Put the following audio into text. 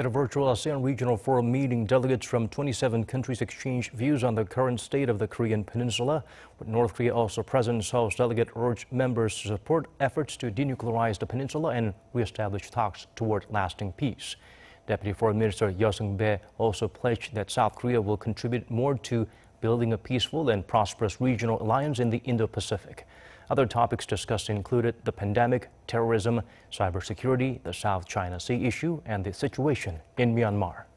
At a virtual ASEAN Regional Forum meeting, delegates from 27 countries exchanged views on the current state of the Korean Peninsula. With North Korea also present, Seoul's delegate urged members to support efforts to denuclearize the peninsula and reestablish talks toward lasting peace. Deputy Foreign Minister Yosung Bae also pledged that South Korea will contribute more to building a peaceful and prosperous regional alliance in the Indo-Pacific. Other topics discussed included the pandemic, terrorism, cybersecurity, the South China Sea issue, and the situation in Myanmar.